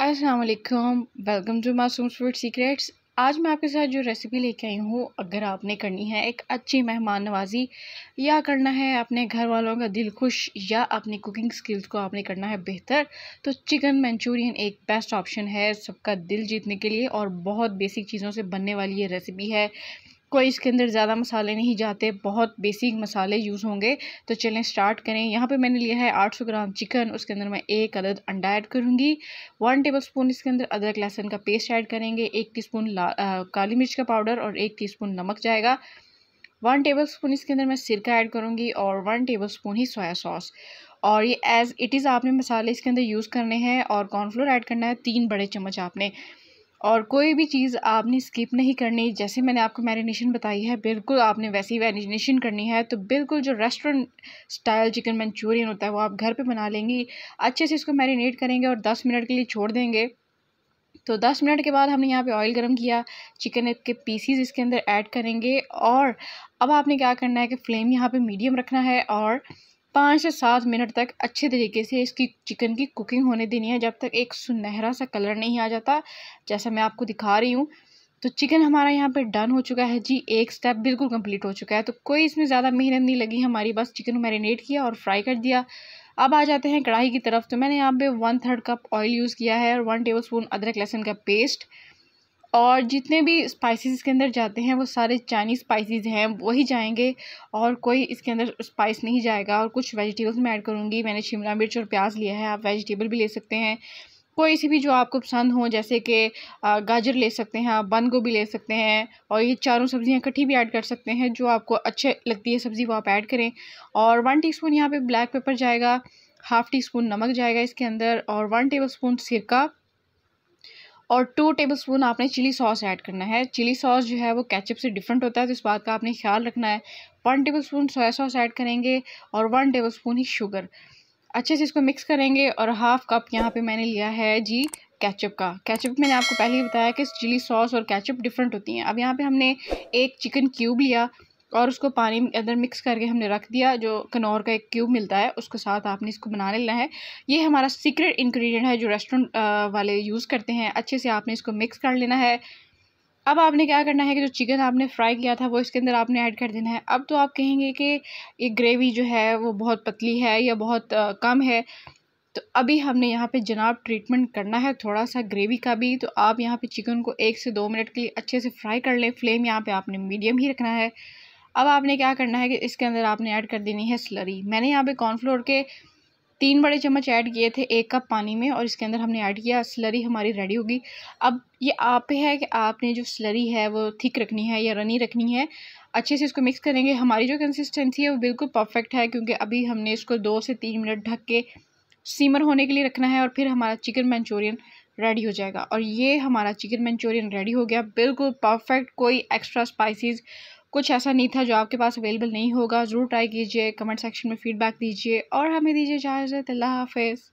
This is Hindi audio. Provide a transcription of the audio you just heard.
Aslam welcome to Masoom food secrets आज मैं आपके साथ जो रेसिपी लेके आई हूँ अगर आपने करनी है एक अच्छी मेहमान नवाजी या करना है अपने घर वालों का दिल खुश या अपनी कुकिंग स्किल्स को आपने करना है बेहतर तो चिकन मंचूरियन एक बेस्ट ऑप्शन है सबका दिल जीतने के लिए और बहुत बेसिक चीज़ों से बनने वाली ये रेसिपी है कोई इसके अंदर ज़्यादा मसाले नहीं जाते बहुत बेसिक मसाले यूज़ होंगे तो चलें स्टार्ट करें यहाँ पे मैंने लिया है 800 ग्राम चिकन उसके अंदर मैं एक अदद अंडा ऐड करूँगी वन टेबल स्पून इसके अंदर अदरक लहसुन का पेस्ट ऐड करेंगे एक टीस्पून काली मिर्च का पाउडर और एक स्पून नमक जाएगा वन टेबल स्पून इसके अंदर मैं सिरका ऐड करूँगी और वन टेबल स्पून ही सोया सॉस और ये एज़ इट इज़ आपने मसाले इसके अंदर यूज़ करने हैं और कॉर्नफ्लोर ऐड करना है तीन बड़े चम्मच आपने और कोई भी चीज़ आपने स्किप नहीं करनी जैसे मैंने आपको मैरिनेशन बताई है बिल्कुल आपने वैसी मैरिनेशन करनी है तो बिल्कुल जो रेस्टोरेंट स्टाइल चिकन मंचूरियन होता है वो आप घर पे बना लेंगी अच्छे से इसको मैरिनेट करेंगे और दस मिनट के लिए छोड़ देंगे तो दस मिनट के बाद हमने यहाँ पे ऑयल गर्म किया चिकन के पीसीज इसके अंदर ऐड करेंगे और अब आपने क्या करना है कि फ़्लेम यहाँ पर मीडियम रखना है और पाँच से सात मिनट तक अच्छे तरीके से इसकी चिकन की कुकिंग होने देनी है जब तक एक सुनहरा सा कलर नहीं आ जाता जैसा मैं आपको दिखा रही हूँ तो चिकन हमारा यहाँ पे डन हो चुका है जी एक स्टेप बिल्कुल कंप्लीट हो चुका है तो कोई इसमें ज़्यादा मेहनत नहीं लगी हमारी बस चिकन मैरिनेट किया और फ्राई कर दिया अब आ जाते हैं कढ़ाई की तरफ तो मैंने यहाँ पे one third cup oil use किया है और वन टेबल स्पून अदरक लहसुन का पेस्ट और जितने भी स्पाइसेस इसके अंदर जाते हैं वो सारे चाइनीज़ स्पाइसेस हैं वही जाएंगे और कोई इसके अंदर स्पाइस नहीं जाएगा और कुछ वेजिटेबल्स मैं ऐड करूँगी मैंने शिमला मिर्च और प्याज लिया है आप वेजिटेबल भी ले सकते हैं कोई सी भी जो आपको पसंद हो जैसे कि गाजर ले सकते हैं आप बंद गोभी ले सकते हैं और ये चारों सब्ज़ियाँ इकट्ठी भी ऐड कर सकते हैं जो आपको अच्छे लगती है सब्ज़ी वो आप ऐड करें और वन टीस्पून यहाँ पे ब्लैक पेपर जाएगा हाफ़ टी स्पून नमक जाएगा इसके अंदर और वन टेबल स्पून सिरका और टू टेबलस्पून आपने चिली सॉस ऐड करना है चिली सॉस जो है वो कैचअप से डिफरेंट होता है तो इस बात का आपने ख्याल रखना है one tablespoon soya sauce add करेंगे और वन टेबल स्पून ही शुगर अच्छे से इसको मिक्स करेंगे और हाफ कप यहाँ पे मैंने लिया है जी कैचअप का कैचअप मैंने आपको पहले ही बताया कि चिली सॉस और कैचअप डिफरेंट होती हैं अब यहाँ पर हमने एक चिकन क्यूब लिया और उसको पानी अंदर मिक्स करके हमने रख दिया जो कनौर का एक क्यूब मिलता है उसके साथ आपने इसको बना लेना है ये हमारा सीक्रेट इंग्रेडिएंट है जो रेस्टोरेंट वाले यूज़ करते हैं अच्छे से आपने इसको मिक्स कर लेना है अब आपने क्या करना है कि जो चिकन आपने फ्राई किया था वो इसके अंदर आपने ऐड कर देना है अब तो आप कहेंगे कि ये ग्रेवी जो है वो बहुत पतली है या बहुत कम है तो अभी हमने यहाँ पे जनाब ट्रीटमेंट करना है थोड़ा सा ग्रेवी का भी तो आप यहाँ पे चिकन को एक से दो मिनट के लिए अच्छे से फ्राई कर लें फ्लेम यहाँ पे आपने मीडियम ही रखना है अब आपने क्या करना है कि इसके अंदर आपने ऐड कर देनी है स्लरी मैंने यहाँ पे कॉर्नफ्लोर के तीन बड़े चम्मच ऐड किए थे एक कप पानी में और इसके अंदर हमने ऐड किया स्लरी हमारी रेडी होगी अब ये आप पे है कि आपने जो स्लरी है वो थिक रखनी है या रनी रखनी है अच्छे से इसको मिक्स करेंगे हमारी जो कंसिस्टेंसी है वो बिल्कुल परफेक्ट है क्योंकि अभी हमने इसको दो से तीन मिनट ढक के सीमर होने के लिए रखना है और फिर हमारा चिकन मंचूरियन रेडी हो जाएगा और ये हमारा चिकन मंचूरियन रेडी हो गया बिल्कुल परफेक्ट कोई एक्स्ट्रा स्पाइसेस कुछ ऐसा नहीं था जो आपके पास अवेलेबल नहीं होगा ज़रूर ट्राई कीजिए कमेंट सेक्शन में फ़ीडबैक दीजिए और हमें दीजिए इजाज़त अल्लाह हाफिज़